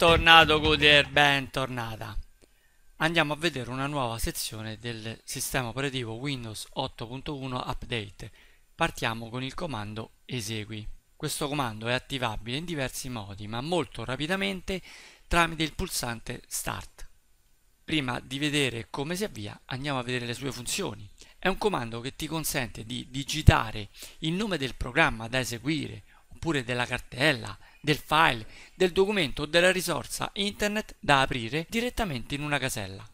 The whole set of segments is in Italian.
Bentornato Goodyear, bentornata. Andiamo a vedere una nuova sezione del sistema operativo Windows 8.1 Update. Partiamo con il comando esegui. Questo comando è attivabile in diversi modi, ma molto rapidamente tramite il pulsante Start. Prima di vedere come si avvia, andiamo a vedere le sue funzioni. È un comando che ti consente di digitare il nome del programma da eseguire, oppure della cartella, del file, del documento o della risorsa internet da aprire direttamente in una casella.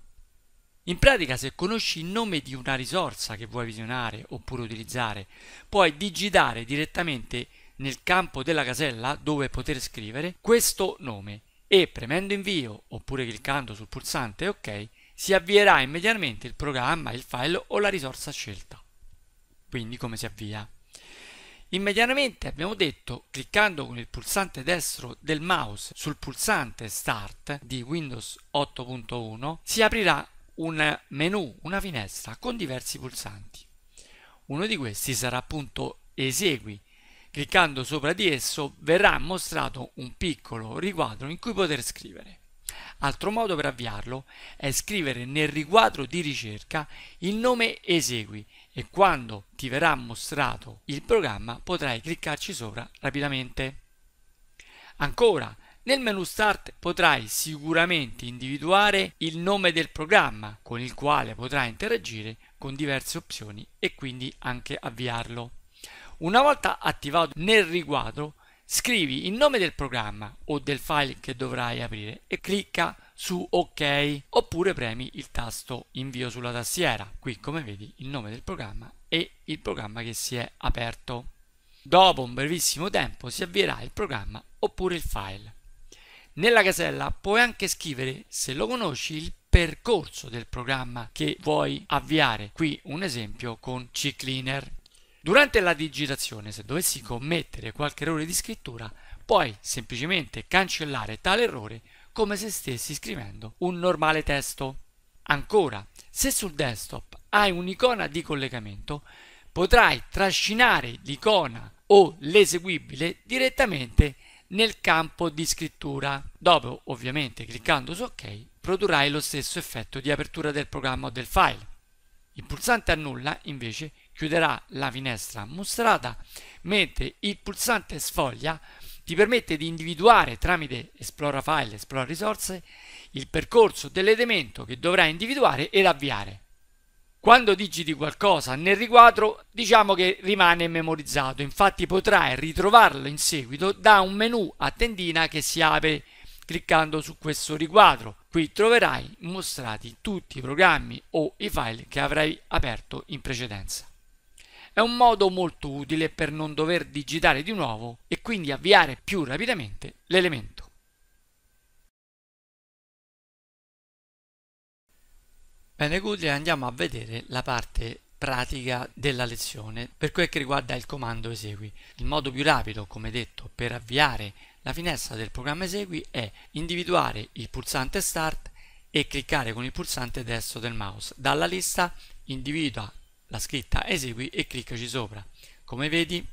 In pratica se conosci il nome di una risorsa che vuoi visionare oppure utilizzare, puoi digitare direttamente nel campo della casella dove poter scrivere questo nome e premendo invio oppure cliccando sul pulsante ok si avvierà immediatamente il programma, il file o la risorsa scelta. Quindi come si avvia? Immediatamente abbiamo detto, cliccando con il pulsante destro del mouse sul pulsante Start di Windows 8.1, si aprirà un menu, una finestra con diversi pulsanti. Uno di questi sarà appunto Esegui. Cliccando sopra di esso verrà mostrato un piccolo riquadro in cui poter scrivere. Altro modo per avviarlo è scrivere nel riquadro di ricerca il nome Esegui e quando ti verrà mostrato il programma potrai cliccarci sopra rapidamente. Ancora, nel menu Start potrai sicuramente individuare il nome del programma con il quale potrai interagire con diverse opzioni e quindi anche avviarlo. Una volta attivato nel riquadro scrivi il nome del programma o del file che dovrai aprire e clicca su ok oppure premi il tasto invio sulla tastiera qui come vedi il nome del programma e il programma che si è aperto dopo un brevissimo tempo si avvierà il programma oppure il file nella casella puoi anche scrivere se lo conosci il percorso del programma che vuoi avviare qui un esempio con ccleaner Durante la digitazione, se dovessi commettere qualche errore di scrittura, puoi semplicemente cancellare tale errore come se stessi scrivendo un normale testo. Ancora, se sul desktop hai un'icona di collegamento, potrai trascinare l'icona o l'eseguibile direttamente nel campo di scrittura. Dopo, ovviamente, cliccando su OK, produrrai lo stesso effetto di apertura del programma o del file. Il pulsante annulla, invece, chiuderà la finestra mostrata, mentre il pulsante sfoglia ti permette di individuare tramite Esplora File, Esplora Risorse, il percorso dell'elemento che dovrai individuare ed avviare. Quando digiti qualcosa nel riquadro, diciamo che rimane memorizzato, infatti potrai ritrovarlo in seguito da un menu a tendina che si apre cliccando su questo riquadro. Qui troverai mostrati tutti i programmi o i file che avrai aperto in precedenza. È un modo molto utile per non dover digitare di nuovo e quindi avviare più rapidamente l'elemento. Bene Gutri, andiamo a vedere la parte pratica della lezione per quel che riguarda il comando esegui. Il modo più rapido, come detto, per avviare la finestra del programma esegui è individuare il pulsante start e cliccare con il pulsante destro del mouse. Dalla lista individua la scritta esegui e cliccaci sopra. Come vedi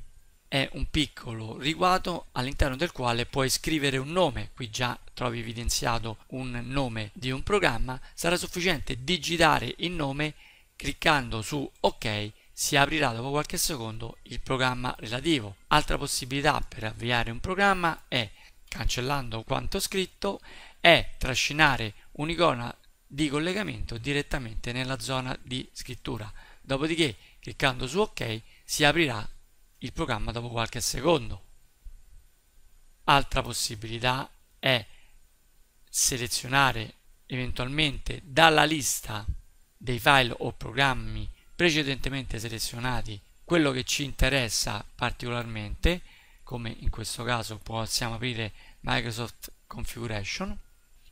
è un piccolo riguardo all'interno del quale puoi scrivere un nome, qui già trovi evidenziato un nome di un programma, sarà sufficiente digitare il nome cliccando su ok si aprirà dopo qualche secondo il programma relativo. Altra possibilità per avviare un programma è cancellando quanto scritto è trascinare un'icona di collegamento direttamente nella zona di scrittura dopodiché cliccando su ok si aprirà il programma dopo qualche secondo. Altra possibilità è selezionare eventualmente dalla lista dei file o programmi precedentemente selezionati quello che ci interessa particolarmente come in questo caso possiamo aprire Microsoft Configuration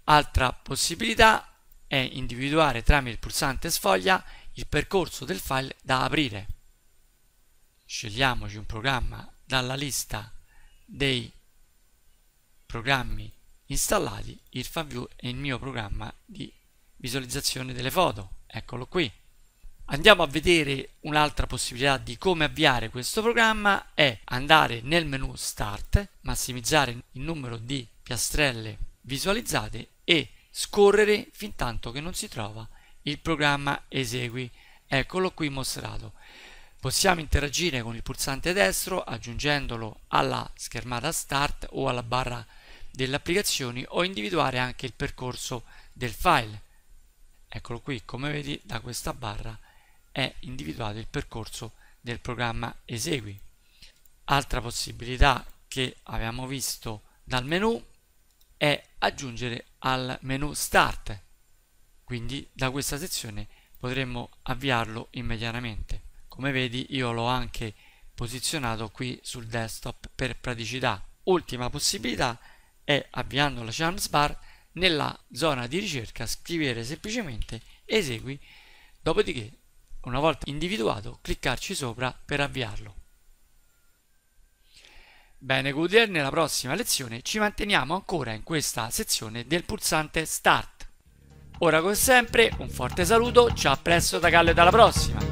altra possibilità è individuare tramite il pulsante sfoglia il percorso del file da aprire. Scegliamoci un programma dalla lista dei programmi installati, il FabView è il mio programma di visualizzazione delle foto, eccolo qui. Andiamo a vedere un'altra possibilità di come avviare questo programma è andare nel menu Start, massimizzare il numero di piastrelle visualizzate e scorrere fin tanto che non si trova il programma esegui. Eccolo qui mostrato. Possiamo interagire con il pulsante destro aggiungendolo alla schermata Start o alla barra delle applicazioni o individuare anche il percorso del file. Eccolo qui, come vedi da questa barra è individuato il percorso del programma Esegui. Altra possibilità che abbiamo visto dal menu è aggiungere al menu Start. Quindi da questa sezione potremmo avviarlo immediatamente. Come vedi io l'ho anche posizionato qui sul desktop per praticità. Ultima possibilità è avviando la Charms Bar nella zona di ricerca scrivere semplicemente esegui, dopodiché una volta individuato cliccarci sopra per avviarlo. Bene Goodyear, nella prossima lezione ci manteniamo ancora in questa sezione del pulsante Start. Ora come sempre un forte saluto, ciao a presto da Galle e alla prossima!